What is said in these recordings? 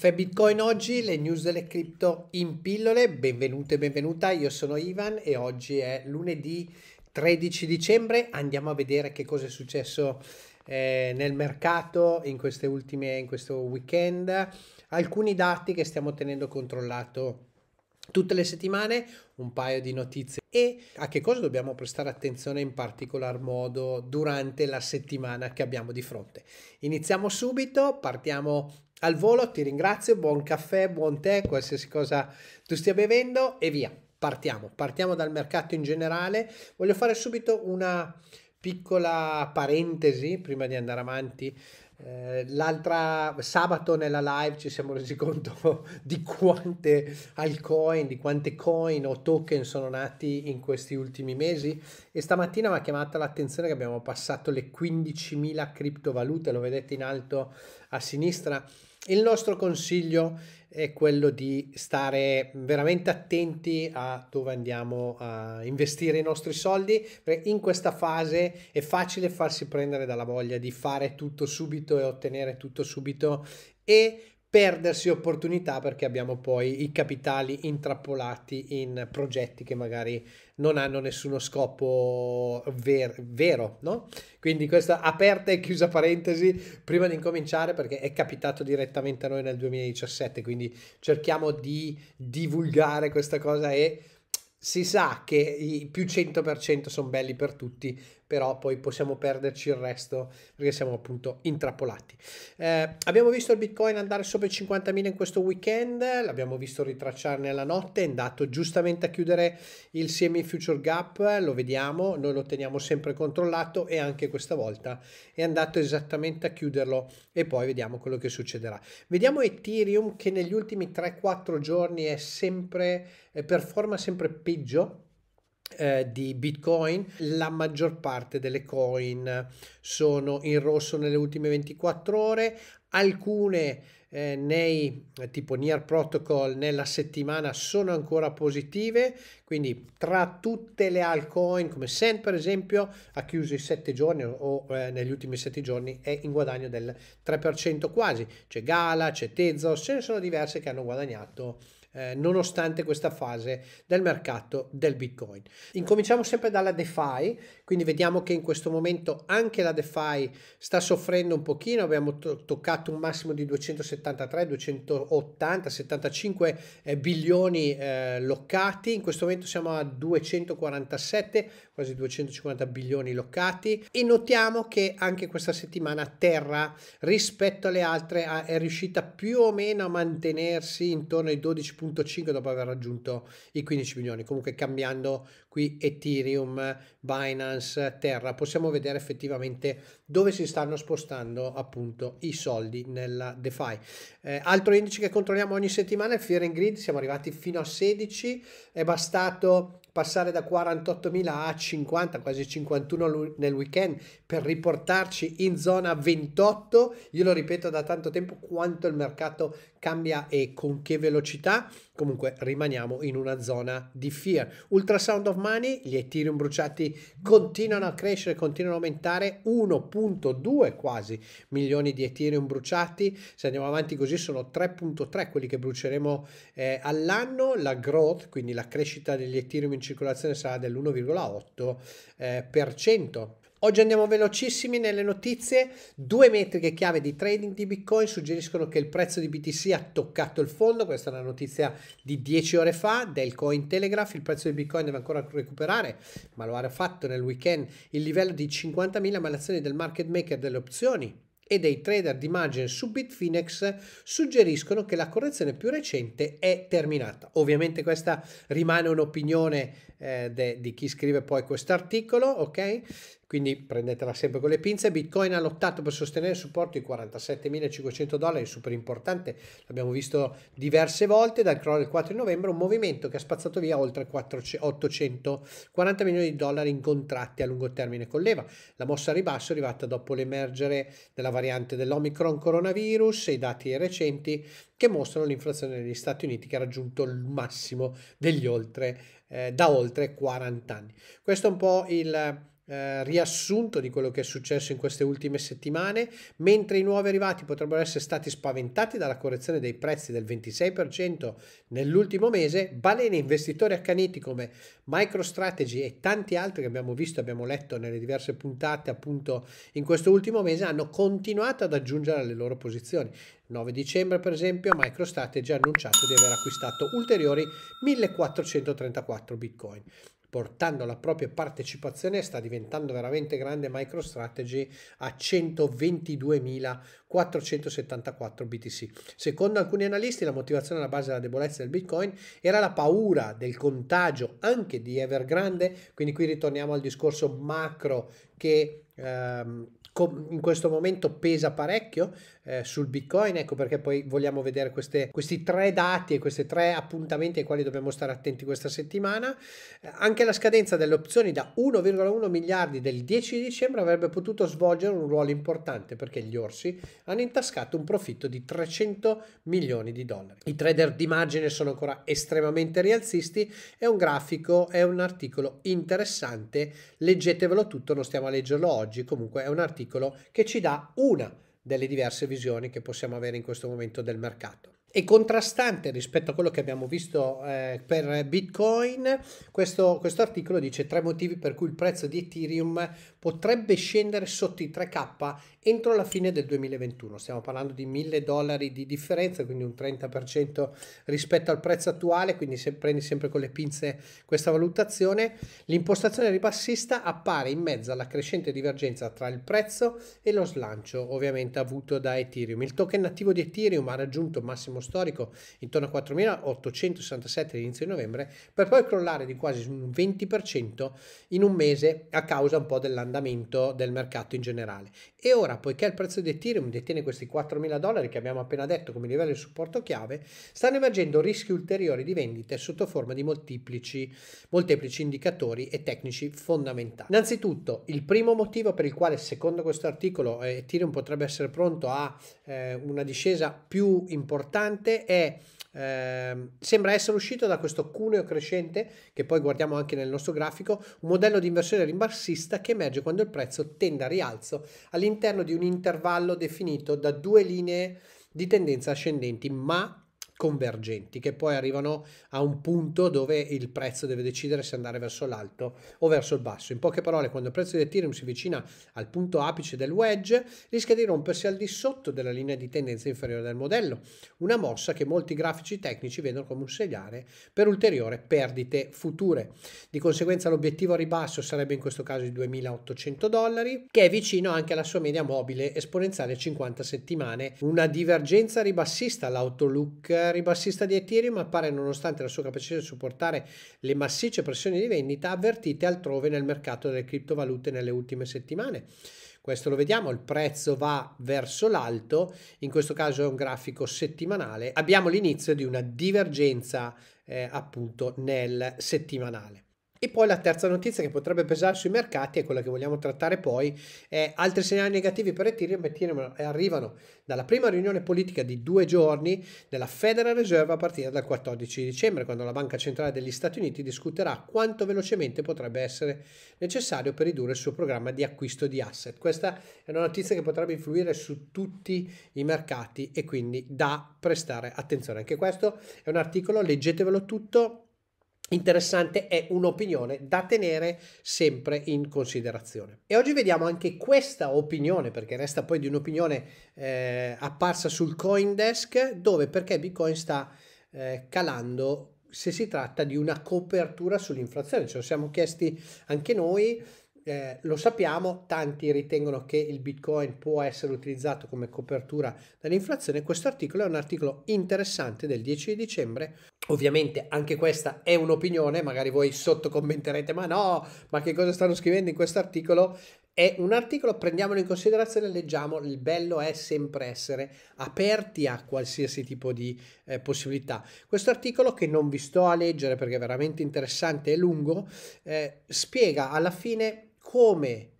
Caffè Bitcoin oggi, le news delle cripto in pillole. Benvenute, benvenuta, io sono Ivan e oggi è lunedì 13 dicembre. Andiamo a vedere che cosa è successo eh, nel mercato in, ultime, in questo weekend. Alcuni dati che stiamo tenendo controllato Tutte le settimane un paio di notizie e a che cosa dobbiamo prestare attenzione in particolar modo durante la settimana che abbiamo di fronte. Iniziamo subito, partiamo al volo, ti ringrazio, buon caffè, buon tè, qualsiasi cosa tu stia bevendo e via. Partiamo, partiamo dal mercato in generale. Voglio fare subito una piccola parentesi prima di andare avanti eh, l'altra sabato nella live ci siamo resi conto di quante altcoin, di quante coin o token sono nati in questi ultimi mesi e stamattina mi ha chiamata l'attenzione che abbiamo passato le 15.000 criptovalute, lo vedete in alto a sinistra, il nostro consiglio è quello di stare veramente attenti a dove andiamo a investire i nostri soldi, perché in questa fase è facile farsi prendere dalla voglia di fare tutto subito e ottenere tutto subito e perdersi opportunità perché abbiamo poi i capitali intrappolati in progetti che magari non hanno nessuno scopo ver vero, no? Quindi questa aperta e chiusa parentesi prima di incominciare perché è capitato direttamente a noi nel 2017, quindi cerchiamo di divulgare questa cosa e si sa che i più 100% sono belli per tutti, però poi possiamo perderci il resto perché siamo appunto intrappolati. Eh, abbiamo visto il Bitcoin andare sopra i 50.000 in questo weekend, l'abbiamo visto ritracciarne alla notte, è andato giustamente a chiudere il semi future gap, lo vediamo, noi lo teniamo sempre controllato e anche questa volta è andato esattamente a chiuderlo e poi vediamo quello che succederà. Vediamo Ethereum che negli ultimi 3-4 giorni è sempre, eh, performa sempre peggio eh, di Bitcoin, la maggior parte delle coin sono in rosso nelle ultime 24 ore, alcune eh, nei tipo Near Protocol nella settimana sono ancora positive, quindi tra tutte le altcoin come Sand per esempio ha chiuso i 7 giorni o eh, negli ultimi 7 giorni è in guadagno del 3% quasi, c'è Gala, c'è Tezos, ce ne sono diverse che hanno guadagnato eh, nonostante questa fase del mercato del Bitcoin. Incominciamo sempre dalla DeFi, quindi vediamo che in questo momento anche la DeFi sta soffrendo un pochino, abbiamo to- toccato un massimo di 273, 280, 75 eh, bilioni eh, loccati, in questo momento siamo a 247, quasi 250 bilioni locati e notiamo che anche questa settimana Terra rispetto alle altre è riuscita più o meno a mantenersi intorno ai 12 15.5 dopo aver raggiunto i 15 milioni, comunque cambiando qui Ethereum, Binance, Terra, possiamo vedere effettivamente dove si stanno spostando appunto i soldi nella DeFi. Eh, altro indice che controlliamo ogni settimana è il Fear and Grid, siamo arrivati fino a 16, è bastato passare da 48.000 a 50, quasi 51 nel weekend per riportarci in zona 28. Io lo ripeto da tanto tempo quanto il mercato cambia e con che velocità comunque rimaniamo in una zona di fear. Ultra Sound of Money, gli Ethereum bruciati continuano a crescere, continuano a aumentare, 1.2 quasi milioni di Ethereum bruciati, se andiamo avanti così sono 3.3 quelli che bruceremo eh, all'anno, la growth, quindi la crescita degli Ethereum in circolazione sarà dell'1,8%. Eh, Oggi andiamo velocissimi nelle notizie. Due metriche chiave di trading di Bitcoin suggeriscono che il prezzo di BTC ha toccato il fondo. Questa è una notizia di 10 ore fa del Coin Telegraph. Il prezzo di Bitcoin deve ancora recuperare, ma lo ha fatto nel weekend il livello di 50.000, ma le azioni del market maker delle opzioni e dei trader di margine su Bitfinex suggeriscono che la correzione più recente è terminata. Ovviamente questa rimane un'opinione eh, de, di chi scrive poi questo articolo, ok? Quindi prendetela sempre con le pinze. Bitcoin ha lottato per sostenere il supporto di 47.500 dollari, super importante, l'abbiamo visto diverse volte dal crollo del 4 di novembre, un movimento che ha spazzato via oltre 840 milioni di dollari in contratti a lungo termine con l'EVA. La mossa a ribasso è arrivata dopo l'emergere della variante dell'Omicron coronavirus e i dati recenti che mostrano l'inflazione negli Stati Uniti che ha raggiunto il massimo degli oltre eh, da oltre 40 anni. Questo è un po' il eh, riassunto di quello che è successo in queste ultime settimane, mentre i nuovi arrivati potrebbero essere stati spaventati dalla correzione dei prezzi del 26% nell'ultimo mese, balene investitori accaniti come MicroStrategy e tanti altri che abbiamo visto, e abbiamo letto nelle diverse puntate appunto in questo ultimo mese, hanno continuato ad aggiungere le loro posizioni. 9 dicembre per esempio MicroStrategy ha annunciato di aver acquistato ulteriori 1434 bitcoin portando la propria partecipazione sta diventando veramente grande MicroStrategy a 122.474 BTC. Secondo alcuni analisti la motivazione alla base della debolezza del Bitcoin era la paura del contagio anche di Evergrande, quindi qui ritorniamo al discorso macro che ehm, in questo momento pesa parecchio eh, sul Bitcoin, ecco perché poi vogliamo vedere queste, questi tre dati e questi tre appuntamenti ai quali dobbiamo stare attenti questa settimana. Eh, anche la scadenza delle opzioni da 1,1 miliardi del 10 dicembre avrebbe potuto svolgere un ruolo importante perché gli orsi hanno intascato un profitto di 300 milioni di dollari. I trader di margine sono ancora estremamente rialzisti, è un grafico, è un articolo interessante, leggetevelo tutto, non stiamo a leggerlo oggi, comunque è un articolo articolo che ci dà una delle diverse visioni che possiamo avere in questo momento del mercato e contrastante rispetto a quello che abbiamo visto eh, per Bitcoin. Questo, questo, articolo dice tre motivi per cui il prezzo di Ethereum potrebbe scendere sotto i 3K entro la fine del 2021. Stiamo parlando di 1000 dollari di differenza, quindi un 30% rispetto al prezzo attuale, quindi se prendi sempre con le pinze questa valutazione. L'impostazione ribassista appare in mezzo alla crescente divergenza tra il prezzo e lo slancio ovviamente avuto da Ethereum. Il token nativo di Ethereum ha raggiunto massimo massimo storico intorno a 4.867 all'inizio di novembre, per poi crollare di quasi un 20% in un mese a causa un po' dell'andamento del mercato in generale. E ora, poiché il prezzo di Ethereum detiene questi 4.000 dollari che abbiamo appena detto come livello di supporto chiave, stanno emergendo rischi ulteriori di vendite sotto forma di molteplici, molteplici indicatori e tecnici fondamentali. Innanzitutto, il primo motivo per il quale, secondo questo articolo, eh, Ethereum potrebbe essere pronto a eh, una discesa più importante importante è eh, sembra essere uscito da questo cuneo crescente che poi guardiamo anche nel nostro grafico un modello di inversione rimbalzista che emerge quando il prezzo tende a rialzo all'interno di un intervallo definito da due linee di tendenza ascendenti ma convergenti che poi arrivano a un punto dove il prezzo deve decidere se andare verso l'alto o verso il basso. In poche parole, quando il prezzo di Ethereum si avvicina al punto apice del wedge, rischia di rompersi al di sotto della linea di tendenza inferiore del modello, una mossa che molti grafici tecnici vedono come un segnale per ulteriore perdite future. Di conseguenza l'obiettivo a ribasso sarebbe in questo caso i 2800 dollari, che è vicino anche alla sua media mobile esponenziale 50 settimane, una divergenza ribassista all'outlook ribassista di Ethereum appare nonostante la sua capacità di supportare le massicce pressioni di vendita avvertite altrove nel mercato delle criptovalute nelle ultime settimane. Questo lo vediamo, il prezzo va verso l'alto, in questo caso è un grafico settimanale. Abbiamo l'inizio di una divergenza eh, appunto nel settimanale. E poi la terza notizia che potrebbe pesare sui mercati è quella che vogliamo trattare poi, è altri segnali negativi per Ethereum, Ethereum arrivano dalla prima riunione politica di due giorni della Federal Reserve a partire dal 14 dicembre, quando la Banca Centrale degli Stati Uniti discuterà quanto velocemente potrebbe essere necessario per ridurre il suo programma di acquisto di asset. Questa è una notizia che potrebbe influire su tutti i mercati e quindi da prestare attenzione. Anche questo è un articolo, leggetevelo tutto interessante è un'opinione da tenere sempre in considerazione. E oggi vediamo anche questa opinione, perché resta poi di un'opinione eh, apparsa sul Coindesk, dove perché Bitcoin sta eh, calando se si tratta di una copertura sull'inflazione. Ce lo siamo chiesti anche noi, eh, lo sappiamo, tanti ritengono che il Bitcoin può essere utilizzato come copertura dall'inflazione. Questo articolo è un articolo interessante del 10 dicembre Ovviamente anche questa è un'opinione, magari voi sotto commenterete, ma no, ma che cosa stanno scrivendo in questo articolo? È un articolo, prendiamolo in considerazione e leggiamo, il bello è sempre essere aperti a qualsiasi tipo di eh, possibilità. Questo articolo che non vi sto a leggere perché è veramente interessante e lungo, eh, spiega alla fine come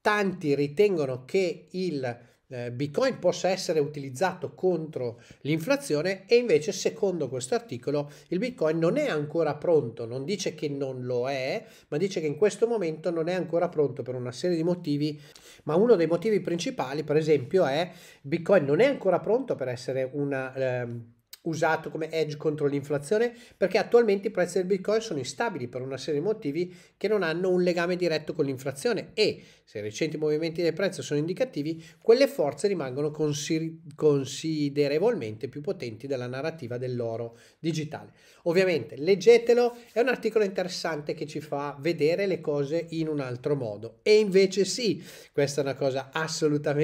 tanti ritengono che il eh, Bitcoin possa essere utilizzato contro l'inflazione e invece secondo questo articolo il Bitcoin non è ancora pronto, non dice che non lo è, ma dice che in questo momento non è ancora pronto per una serie di motivi, ma uno dei motivi principali per esempio è Bitcoin non è ancora pronto per essere una... Ehm, usato come edge contro l'inflazione perché attualmente i prezzi del bitcoin sono instabili per una serie di motivi che non hanno un legame diretto con l'inflazione e se i recenti movimenti del prezzo sono indicativi quelle forze rimangono consi- considerevolmente più potenti della narrativa dell'oro digitale ovviamente leggetelo è un articolo interessante che ci fa vedere le cose in un altro modo e invece sì questa è una cosa assolutamente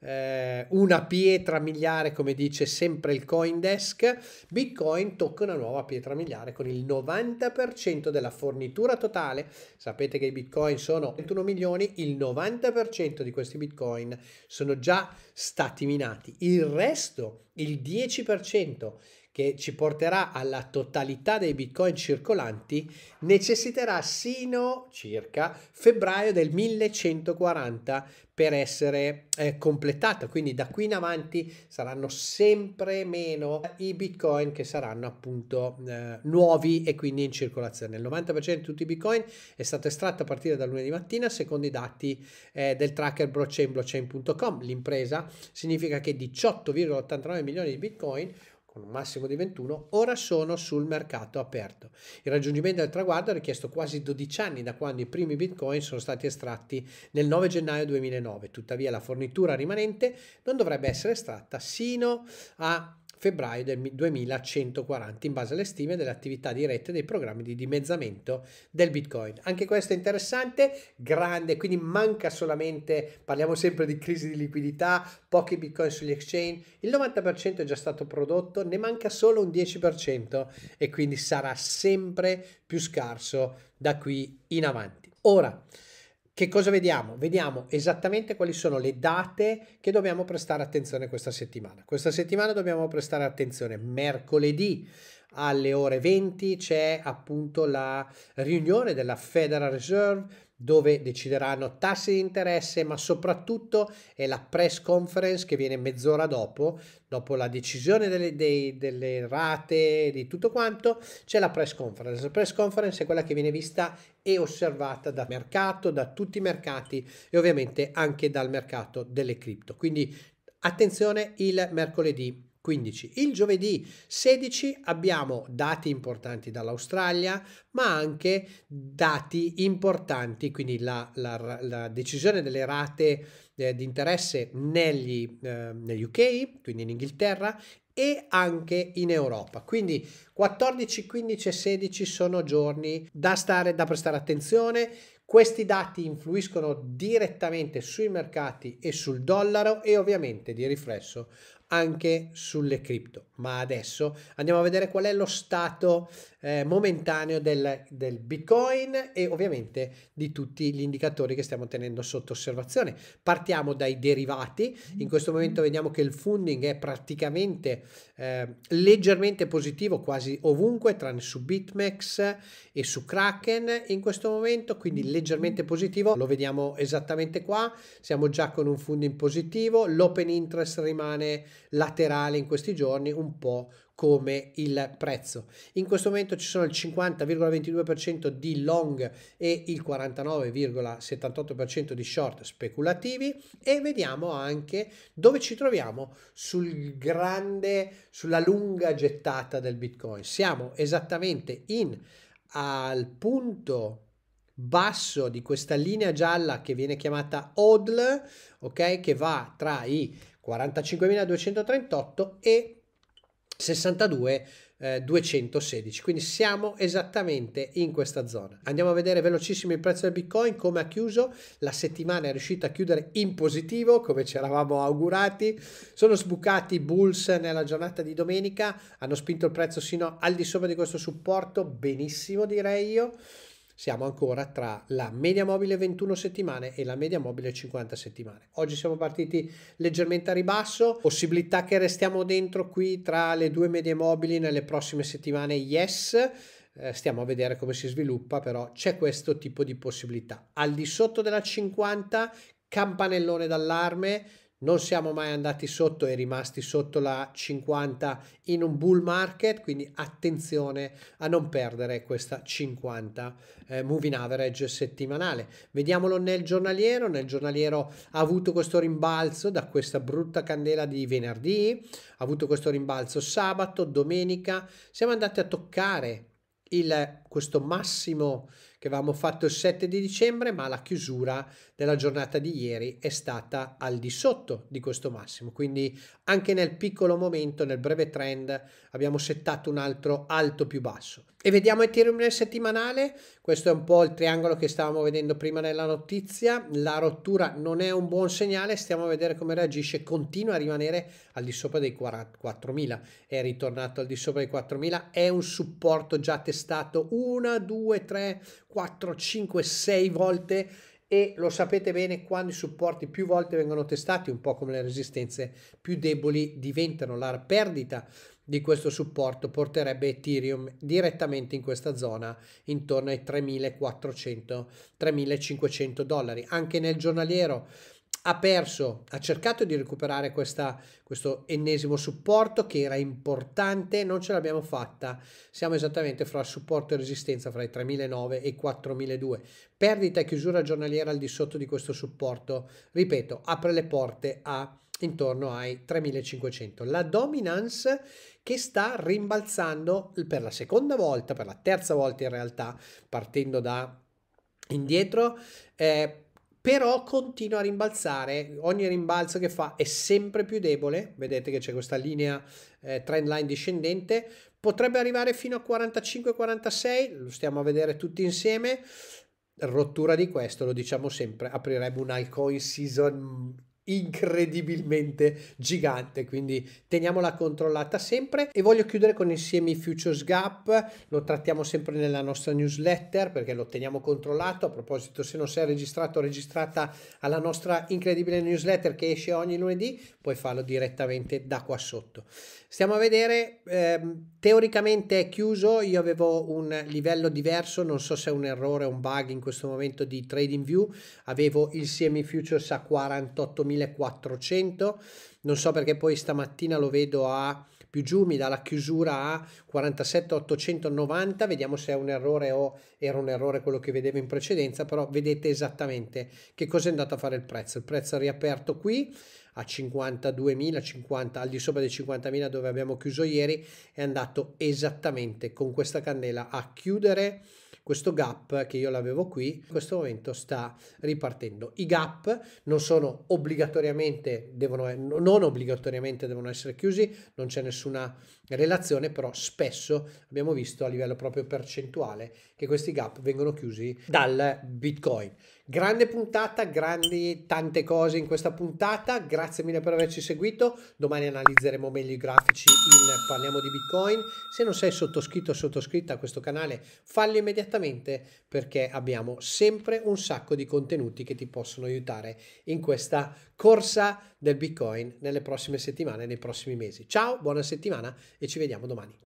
eh, una pietra miliare, come dice sempre il Coindesk, Bitcoin tocca una nuova pietra miliare con il 90% della fornitura totale. Sapete che i Bitcoin sono 21 milioni, il 90% di questi Bitcoin sono già stati minati. Il resto, il 10%, che ci porterà alla totalità dei bitcoin circolanti necessiterà sino circa febbraio del 1140 per essere eh, completata. Quindi da qui in avanti saranno sempre meno i bitcoin che saranno appunto eh, nuovi e quindi in circolazione. Il 90% di tutti i bitcoin è stato estratto a partire da lunedì mattina secondo i dati eh, del tracker blockchain blockchain.com. L'impresa significa che 18,89 milioni di bitcoin con un massimo di 21, ora sono sul mercato aperto. Il raggiungimento del traguardo ha richiesto quasi 12 anni da quando i primi bitcoin sono stati estratti nel 9 gennaio 2009, tuttavia la fornitura rimanente non dovrebbe essere estratta sino a febbraio del 2140 in base alle stime delle attività dirette dei programmi di dimezzamento del bitcoin. Anche questo è interessante, grande, quindi manca solamente, parliamo sempre di crisi di liquidità, pochi bitcoin sugli exchange, il 90% è già stato prodotto, ne manca solo un 10% e quindi sarà sempre più scarso da qui in avanti. Ora, che cosa vediamo? Vediamo esattamente quali sono le date che dobbiamo prestare attenzione questa settimana. Questa settimana dobbiamo prestare attenzione mercoledì alle ore 20 c'è appunto la riunione della Federal Reserve dove decideranno tassi di interesse, ma soprattutto è la press conference che viene mezz'ora dopo, dopo la decisione delle, dei, delle rate, di tutto quanto, c'è la press conference. La press conference è quella che viene vista e osservata dal mercato, da tutti i mercati e ovviamente anche dal mercato delle cripto. Quindi attenzione il mercoledì 15. Il giovedì 16 abbiamo dati importanti dall'Australia, ma anche dati importanti, quindi la, la, la decisione delle rate eh, di interesse negli, eh, negli UK, quindi in Inghilterra, e anche in Europa. Quindi 14, 15 e 16 sono giorni da, stare, da prestare attenzione. Questi dati influiscono direttamente sui mercati e sul dollaro e ovviamente di riflesso anche sulle cripto. Ma adesso andiamo a vedere qual è lo stato eh, momentaneo del, del, Bitcoin e ovviamente di tutti gli indicatori che stiamo tenendo sotto osservazione. Partiamo dai derivati. In mm-hmm. questo momento vediamo che il funding è praticamente eh, leggermente positivo quasi ovunque, tranne su BitMEX e su Kraken in questo momento, quindi mm-hmm. leggermente positivo. Lo vediamo esattamente qua. Siamo già con un funding positivo. L'open interest rimane laterale in questi giorni un po' come il prezzo. In questo momento ci sono il 50,22% di long e il 49,78% di short speculativi e vediamo anche dove ci troviamo sul grande sulla lunga gettata del Bitcoin. Siamo esattamente in al punto basso di questa linea gialla che viene chiamata ODL, ok, che va tra i 45.238 e 62.216. Eh, quindi siamo esattamente in questa zona. Andiamo a vedere velocissimo il prezzo del Bitcoin, come ha chiuso. La settimana è riuscita a chiudere in positivo, come ci eravamo augurati. Sono sbucati i bulls nella giornata di domenica, hanno spinto il prezzo sino al di sopra di questo supporto, benissimo direi io siamo ancora tra la media mobile 21 settimane e la media mobile 50 settimane. Oggi siamo partiti leggermente a ribasso, possibilità che restiamo dentro qui tra le due medie mobili nelle prossime settimane, yes, eh, stiamo a vedere come si sviluppa, però c'è questo tipo di possibilità. Al di sotto della 50, campanellone d'allarme, non siamo mai andati sotto e rimasti sotto la 50 in un bull market, quindi attenzione a non perdere questa 50 eh, moving average settimanale. Vediamolo nel giornaliero, nel giornaliero ha avuto questo rimbalzo da questa brutta candela di venerdì, ha avuto questo rimbalzo sabato, domenica, siamo andati a toccare il questo massimo che avevamo fatto il 7 di dicembre, ma la chiusura della giornata di ieri è stata al di sotto di questo massimo. Quindi anche nel piccolo momento, nel breve trend, abbiamo settato un altro alto più basso. E vediamo Ethereum nel settimanale, questo è un po' il triangolo che stavamo vedendo prima nella notizia, la rottura non è un buon segnale, stiamo a vedere come reagisce, continua a rimanere al di sopra dei 44.000, è ritornato al di sopra dei 4.000, è un supporto già testato una, due, tre, quattro, cinque, sei volte e lo sapete bene quando i supporti più volte vengono testati, un po' come le resistenze più deboli diventano la perdita di questo supporto porterebbe Ethereum direttamente in questa zona intorno ai 3.400-3.500 dollari. Anche nel giornaliero ha perso, ha cercato di recuperare questa, questo ennesimo supporto che era importante, non ce l'abbiamo fatta, siamo esattamente fra supporto e resistenza, fra i 3.900 e i 4.200, perdita e chiusura giornaliera al di sotto di questo supporto, ripeto, apre le porte a intorno ai 3500. La dominance che sta rimbalzando per la seconda volta, per la terza volta in realtà, partendo da indietro, eh, però continua a rimbalzare, ogni rimbalzo che fa è sempre più debole, vedete che c'è questa linea eh, trend line discendente, potrebbe arrivare fino a 45-46, lo stiamo a vedere tutti insieme, rottura di questo, lo diciamo sempre, aprirebbe un altcoin season incredibilmente gigante quindi teniamola controllata sempre e voglio chiudere con il semi futures gap lo trattiamo sempre nella nostra newsletter perché lo teniamo controllato a proposito se non sei registrato o registrata alla nostra incredibile newsletter che esce ogni lunedì puoi farlo direttamente da qua sotto stiamo a vedere ehm, teoricamente è chiuso io avevo un livello diverso non so se è un errore o un bug in questo momento di trading view avevo il semi futures a 48.000 1400, non so perché poi stamattina lo vedo a più giù, mi dà la chiusura a 47890, vediamo se è un errore o era un errore quello che vedevo in precedenza, però vedete esattamente che cosa è andato a fare il prezzo. Il prezzo è riaperto qui a 52.000, al di sopra dei 50.000 dove abbiamo chiuso ieri, è andato esattamente con questa candela a chiudere questo gap che io l'avevo qui in questo momento sta ripartendo. I gap non sono obbligatoriamente, devono, non obbligatoriamente devono essere chiusi, non c'è nessuna relazione, però spesso abbiamo visto a livello proprio percentuale che questi gap vengono chiusi dal Bitcoin. Grande puntata, grandi tante cose in questa puntata, grazie mille per averci seguito, domani analizzeremo meglio i grafici in Parliamo di Bitcoin, se non sei sottoscritto o sottoscritta a questo canale falli immediatamente esattamente perché abbiamo sempre un sacco di contenuti che ti possono aiutare in questa corsa del Bitcoin nelle prossime settimane, nei prossimi mesi. Ciao, buona settimana e ci vediamo domani.